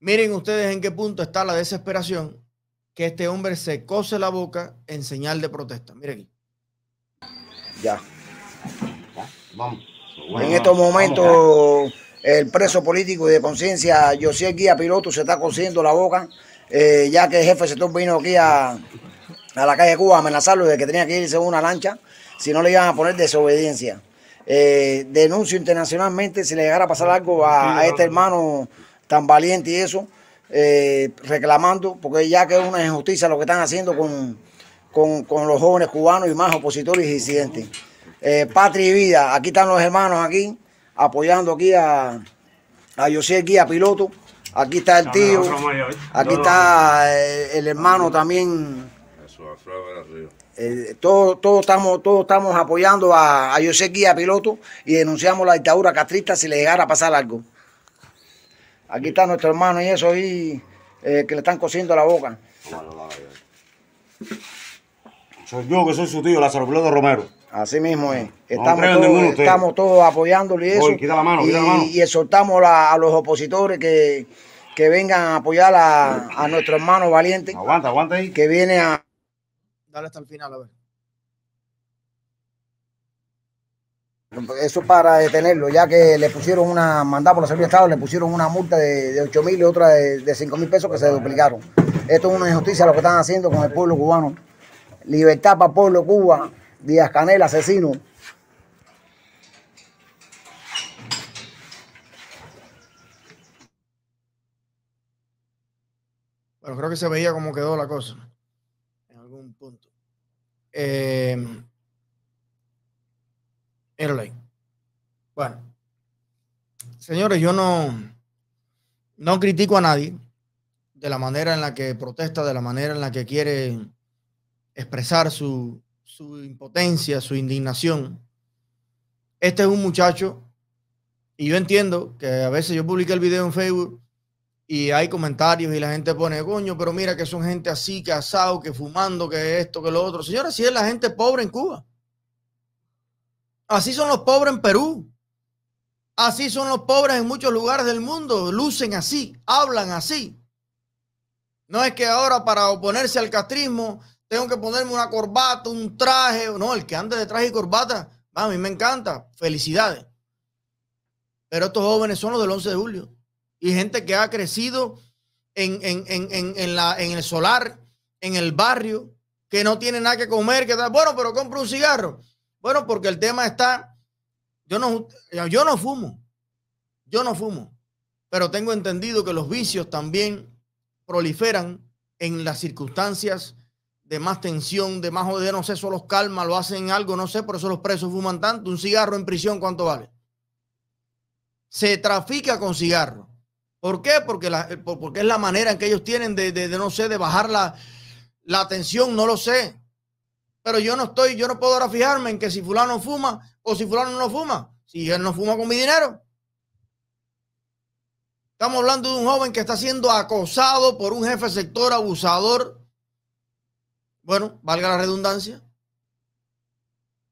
Miren ustedes en qué punto está la desesperación que este hombre se cose la boca en señal de protesta. Miren aquí. Ya. Vamos. en estos momentos, el preso político y de conciencia, José Guía Piloto, se está cosiendo la boca, eh, ya que el jefe Setón vino aquí a, a la calle Cuba a amenazarlo de que tenía que irse una lancha, si no le iban a poner desobediencia. Eh, denuncio internacionalmente si le llegara a pasar algo a, este hermano tan valiente y eso, eh, reclamando, porque ya que es una injusticia lo que están haciendo con, con, los jóvenes cubanos y más opositores y disidentes. Eh, patria y vida, aquí están los hermanos aquí, apoyando aquí a, a José Guía Piloto, aquí está el tío, aquí está el hermano también. Eh, todos, estamos, estamos apoyando a, a José Guía Piloto y denunciamos la dictadura castrista si le llegara a pasar algo. Aquí está nuestro hermano y eso ahí eh, que le están cosiendo la boca. Soy yo que soy su tío, Lázaro Piloto Romero. Así mismo es. Estamos, todos, estamos todos apoyándole eso. y, y, exhortamos a los opositores que, que vengan a apoyar a, a nuestro hermano valiente. Aguanta, aguanta ahí. Que viene a Dale hasta el final, a ver. Pues eso para detenerlo, ya que le pusieron una mandada por la de Estado, le pusieron una multa de, de 8 mil y otra de, de 5 mil pesos que se duplicaron. Esto es una injusticia lo que están haciendo con el pueblo cubano. Libertad para el pueblo Cuba, Díaz Canel, asesino. Bueno, creo que se veía cómo quedó la cosa. Em, bueno, señores, yo no, no critico a nadie de la manera en la que protesta, de la manera en la que quiere expresar su, su impotencia, su indignación. Este es un muchacho, y yo entiendo que a veces yo publiqué el video en Facebook y hay comentarios y la gente pone, coño, pero mira que son gente así, que asado, que fumando, que esto, que lo otro. Señora, así es la gente pobre en Cuba. Así son los pobres en Perú. Así son los pobres en muchos lugares del mundo. Lucen así, hablan así. No es que ahora para oponerse al castrismo tengo que ponerme una corbata, un traje. No, el que ande de traje y corbata, a mí me encanta. Felicidades. Pero estos jóvenes son los del 11 de julio y gente que ha crecido en, la, en el solar, en el barrio, que no tiene nada que comer, que tal. Bueno, pero compro un cigarro. Bueno, porque el tema está, yo no, yo no fumo, yo no fumo, pero tengo entendido que los vicios también proliferan en las circunstancias de más tensión, de más odio no sé, eso los calma, lo hacen algo, no sé, por eso los presos fuman tanto. Un cigarro en prisión, ¿cuánto vale? Se trafica con cigarros ¿Por qué? Eh, porque, es la manera en que ellos tienen de, no sé, de bajar la, atención, no lo sé. Pero yo no estoy, yo no puedo ahora fijarme en que si fulano fuma o si fulano no fuma, si él no fuma con mi dinero. Estamos hablando de un joven que está siendo acosado por un jefe sector abusador, bueno, valga la redundancia,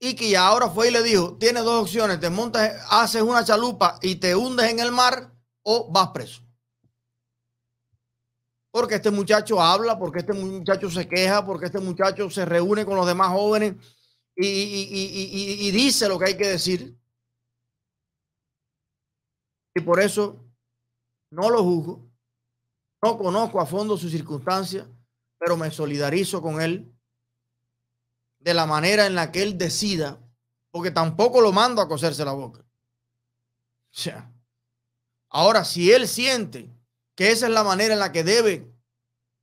y que ahora fue y le dijo, tienes dos opciones, te montas, haces una chalupa y te hundes en el mar o vas preso. Porque este muchacho habla, porque este muchacho se queja, porque este muchacho se reúne con los demás jóvenes y, dice lo que hay que decir. Y por eso no lo juzgo, no conozco a fondo su circunstancia, pero me solidarizo con él de la manera en la que él decida, porque tampoco lo mando a coserse la boca. sea, Ahora, si él siente que esa es la manera en la que debe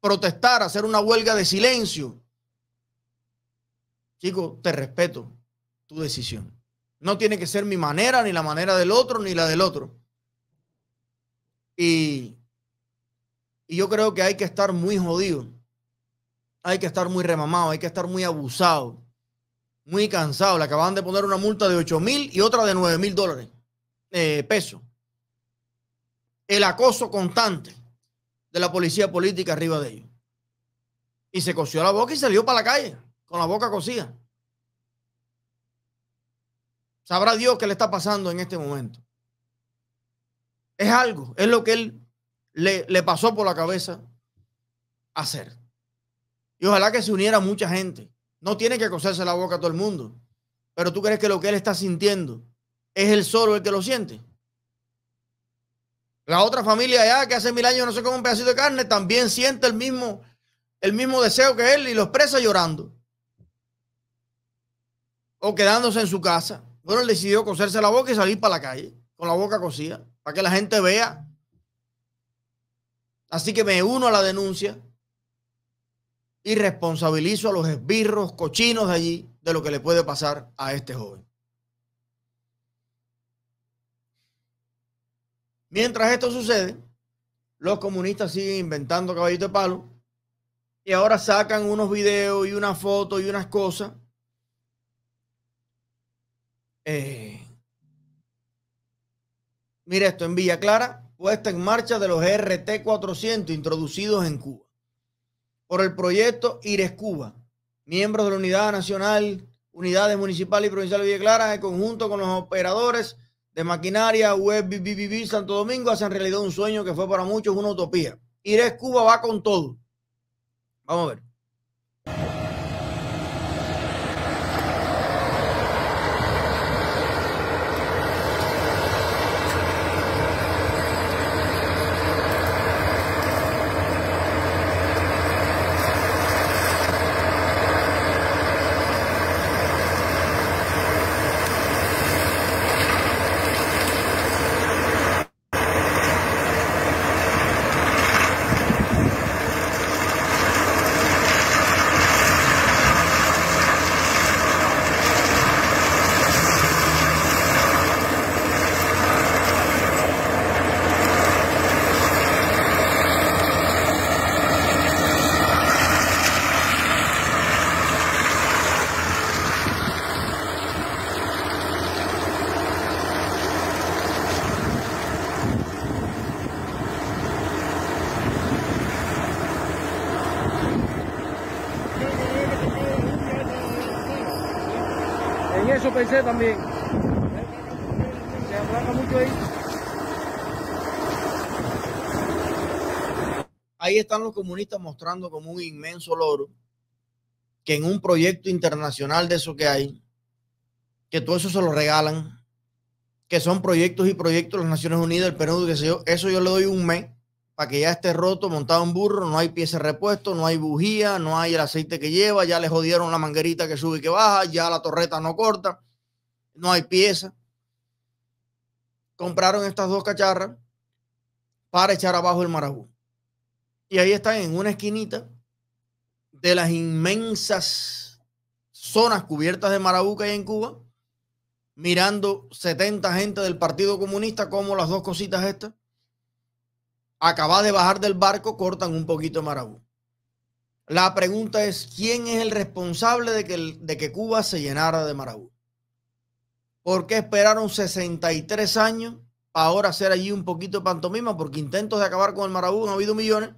protestar, hacer una huelga de silencio, chico, te respeto tu decisión. No tiene que ser mi manera, ni la manera del otro, ni la del otro. Y, yo creo que hay que estar muy jodido. Hay que estar muy remamado, hay que estar muy abusado, muy cansado. Le acaban de poner una multa de 8 mil y otra de 9 mil dólares, eh, pesos el acoso constante de la policía política arriba de ellos. Y se cosió la boca y salió para la calle con la boca cosida. Sabrá Dios qué le está pasando en este momento. Es algo, es lo que él le, le pasó por la cabeza hacer. Y ojalá que se uniera mucha gente. No tiene que coserse la boca a todo el mundo. Pero tú crees que lo que él está sintiendo es el solo el que lo siente. La otra familia allá que hace mil años no se come un pedacito de carne también siente el mismo, el mismo deseo que él y lo expresa llorando. O quedándose en su casa. Bueno, él decidió coserse la boca y salir para la calle con la boca cosida para que la gente vea. Así que me uno a la denuncia y responsabilizo a los esbirros cochinos de allí de lo que le puede pasar a este joven. Mientras esto sucede, los comunistas siguen inventando caballito de palo y ahora sacan unos videos y unas fotos y unas cosas. Eh, mira esto, en Villa Clara, puesta en marcha de los RT-400 introducidos en Cuba por el proyecto IRES Cuba, miembros de la Unidad Nacional, Unidades Municipales y Provinciales de Villa Clara, en conjunto con los operadores de maquinaria Web, USBBB Santo Domingo hacen realidad un sueño que fue para muchos una utopía. Irés Cuba va con todo. Vamos a ver. ahí. están los comunistas mostrando como un inmenso loro que en un proyecto internacional de eso que hay, que todo eso se lo regalan, que son proyectos y proyectos de las Naciones Unidas, el Perú, que se yo, eso yo le doy un mes para que ya esté roto, montado en burro, no hay pieza repuesto, no hay bujía, no hay el aceite que lleva, ya le jodieron la manguerita que sube y que baja, ya la torreta no corta, no hay pieza. Compraron estas dos cacharras para echar abajo el marabú. Y ahí están en una esquinita de las inmensas zonas cubiertas de marabú que hay en Cuba, mirando 70 gente del Partido Comunista como las dos cositas estas. Acabas de bajar del barco, cortan un poquito de marabú. La pregunta es, ¿quién es el responsable de que, de que Cuba se llenara de marabú? ¿Por qué esperaron 63 años para ahora hacer allí un poquito de pantomima? Porque intentos de acabar con el marabú han habido millones.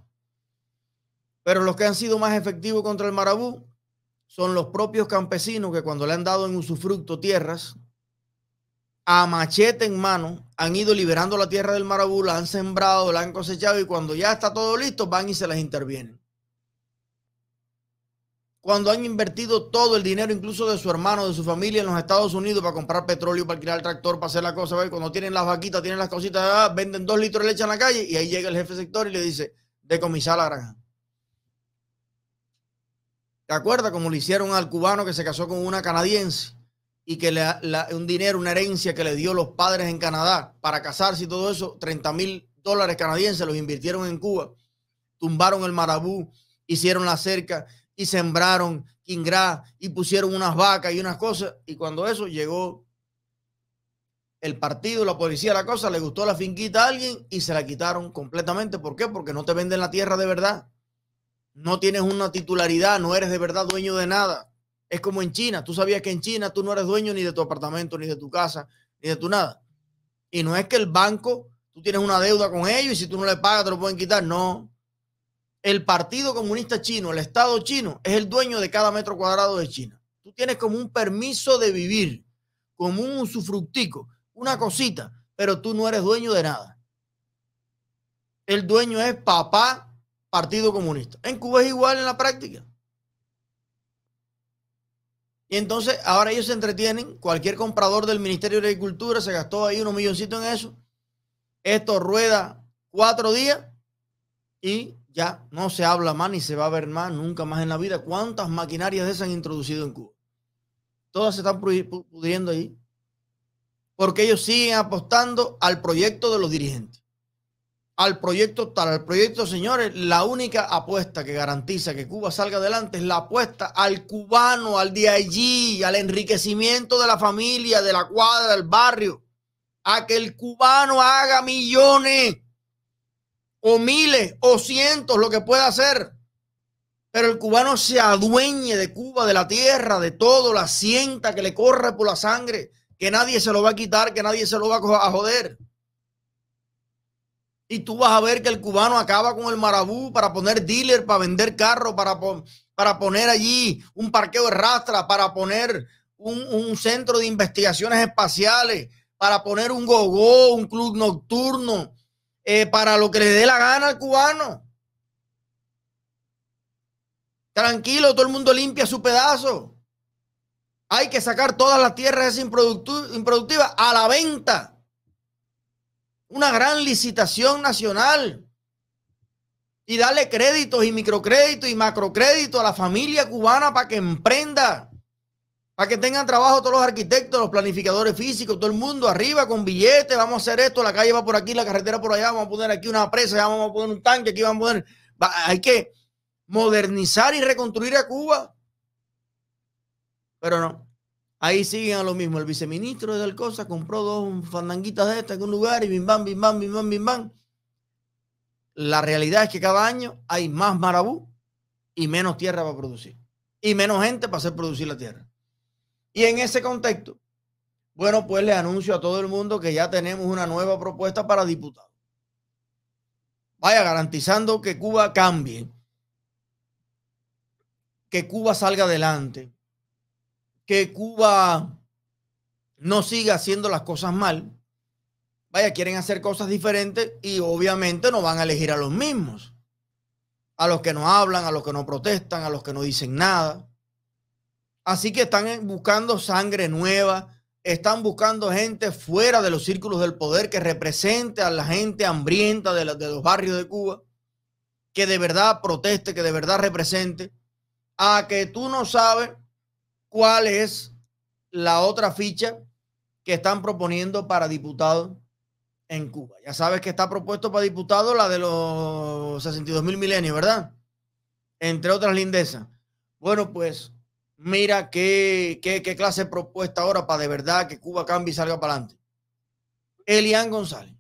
Pero los que han sido más efectivos contra el marabú son los propios campesinos que cuando le han dado en usufructo tierras, a machete en mano, han ido liberando la tierra del marabú, la han sembrado, la han cosechado y cuando ya está todo listo, van y se las intervienen cuando han invertido todo el dinero, incluso de su hermano, de su familia en los Estados Unidos para comprar petróleo, para alquilar el tractor, para hacer la cosa, cuando tienen las vaquitas, tienen las cositas, ah, venden dos litros de leche en la calle y ahí llega el jefe sector y le dice, decomisar la granja. ¿Te acuerdas cómo le hicieron al cubano que se casó con una canadiense y que le, un dinero, una herencia que le dio los padres en Canadá para casarse y todo eso, 30 mil dólares canadienses los invirtieron en Cuba, tumbaron el marabú, hicieron la cerca, y sembraron quingrá y pusieron unas vacas y unas cosas. Y cuando eso llegó el partido, la policía, la cosa, le gustó la finquita a alguien y se la quitaron completamente. ¿Por qué? Porque no te venden la tierra de verdad. No tienes una titularidad, no eres de verdad dueño de nada. Es como en China. Tú sabías que en China tú no eres dueño ni de tu apartamento, ni de tu casa, ni de tu nada. Y no es que el banco, tú tienes una deuda con ellos y si tú no le pagas te lo pueden quitar. No el Partido Comunista Chino, el Estado chino, es el dueño de cada metro cuadrado de China. Tú tienes como un permiso de vivir, como un usufructico, una cosita, pero tú no eres dueño de nada. El dueño es papá Partido Comunista. En Cuba es igual en la práctica. Y entonces ahora ellos se entretienen, cualquier comprador del Ministerio de Agricultura se gastó ahí unos milloncitos en eso. Esto rueda cuatro días y ya no se habla más ni se va a ver más nunca más en la vida. ¿Cuántas maquinarias de esas han introducido en Cuba? Todas se están pudriendo ahí. Porque ellos siguen apostando al proyecto de los dirigentes. Al proyecto tal, al proyecto, señores, la única apuesta que garantiza que Cuba salga adelante es la apuesta al cubano, al de allí, al enriquecimiento de la familia, de la cuadra, del barrio. A que el cubano haga millones o miles o cientos, lo que pueda hacer. Pero el cubano se adueñe de Cuba, de la tierra, de todo, la sienta que le corre por la sangre, que nadie se lo va a quitar, que nadie se lo va a joder. Y tú vas a ver que el cubano acaba con el marabú para poner dealer, para vender carro, para, para poner allí un parqueo de rastra, para poner un, centro de investigaciones espaciales, para poner un gogó, un club nocturno, eh, para lo que le dé la gana al cubano. Tranquilo, todo el mundo limpia su pedazo. Hay que sacar todas las tierras improductivas a la venta. Una gran licitación nacional. Y darle créditos y microcréditos y macrocréditos a la familia cubana para que emprenda. Para que tengan trabajo todos los arquitectos, los planificadores físicos, todo el mundo arriba con billetes, vamos a hacer esto, la calle va por aquí, la carretera por allá, vamos a poner aquí una presa, vamos a poner un tanque, aquí vamos a poner... hay que modernizar y reconstruir a Cuba. Pero no, ahí siguen a lo mismo. El viceministro de Cosa compró dos fandanguitas de estas en un lugar y bim bam, bim bam, La realidad es que cada año hay más marabú y menos tierra para producir. Y menos gente para hacer producir la tierra. Y en ese contexto, bueno, pues le anuncio a todo el mundo que ya tenemos una nueva propuesta para diputados. Vaya, garantizando que Cuba cambie, que Cuba salga adelante, que Cuba no siga haciendo las cosas mal. Vaya, quieren hacer cosas diferentes y obviamente no van a elegir a los mismos, a los que no hablan, a los que no protestan, a los que no dicen nada. Así que están buscando sangre nueva, están buscando gente fuera de los círculos del poder que represente a la gente hambrienta de, los barrios de Cuba, que de verdad proteste, que de verdad represente, a que tú no sabes cuál es la otra ficha que están proponiendo para diputados en Cuba. Ya sabes que está propuesto para diputados la de los 62 mil milenios, ¿verdad? Entre otras lindezas. Bueno, pues mira qué, clase propuesta ahora para de verdad que Cuba cambie y salga para adelante. Elian González.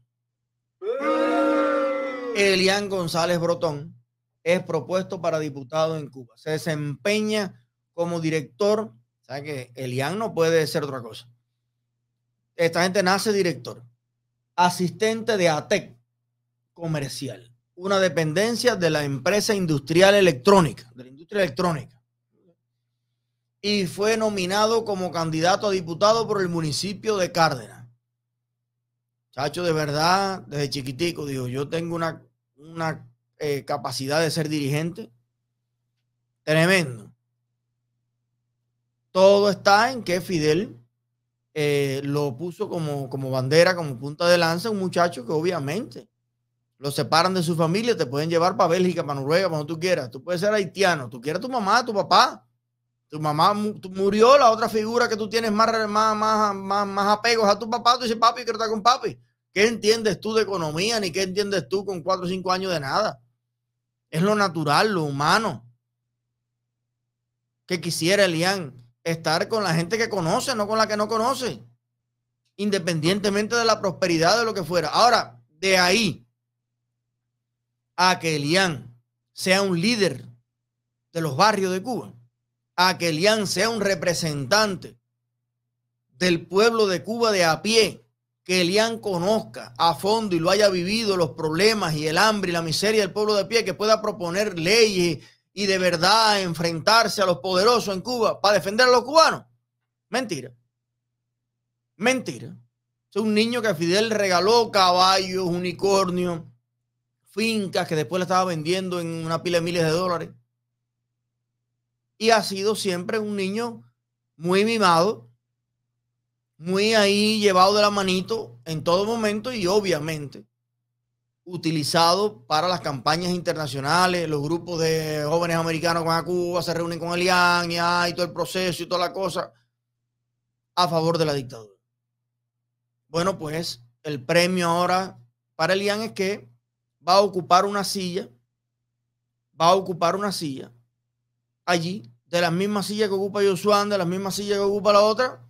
¡Eh! Elian González Brotón es propuesto para diputado en Cuba. Se desempeña como director. ¿Sabe que Elian no puede ser otra cosa? Esta gente nace director, asistente de ATEC comercial, una dependencia de la empresa industrial electrónica, de la industria electrónica y fue nominado como candidato a diputado por el municipio de Cárdenas. Chacho, de verdad, desde chiquitico, digo, yo tengo una, una eh, capacidad de ser dirigente tremendo. Todo está en que Fidel eh, lo puso como, bandera, como punta de lanza, un muchacho que obviamente lo separan de su familia, te pueden llevar para Bélgica, para Noruega, cuando tú quieras. Tú puedes ser haitiano, tú quieras tu mamá, tu papá, tu mamá murió, la otra figura que tú tienes más, más, más, más, apegos a tu papá, tú dices, papi, quiero estar con papi. ¿Qué entiendes tú de economía ni qué entiendes tú con cuatro o cinco años de nada? Es lo natural, lo humano. Que quisiera Elian estar con la gente que conoce, no con la que no conoce. Independientemente de la prosperidad de lo que fuera. Ahora, de ahí a que Elian sea un líder de los barrios de Cuba a que Elian sea un representante del pueblo de Cuba de a pie, que Elian conozca a fondo y lo haya vivido, los problemas y el hambre y la miseria del pueblo de pie, que pueda proponer leyes y de verdad enfrentarse a los poderosos en Cuba para defender a los cubanos. Mentira. Mentira. Es un niño que Fidel regaló caballos, unicornios, fincas que después le estaba vendiendo en una pila de miles de dólares y ha sido siempre un niño muy mimado, muy ahí llevado de la manito en todo momento y obviamente utilizado para las campañas internacionales, los grupos de jóvenes americanos con a Cuba, se reúnen con Elian y, y todo el proceso y toda la cosa a favor de la dictadura. Bueno, pues el premio ahora para Elian es que va a ocupar una silla, va a ocupar una silla allí, de la misma silla que ocupa Yosuan, de la misma silla que ocupa la otra,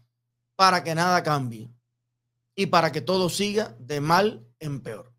para que nada cambie y para que todo siga de mal en peor.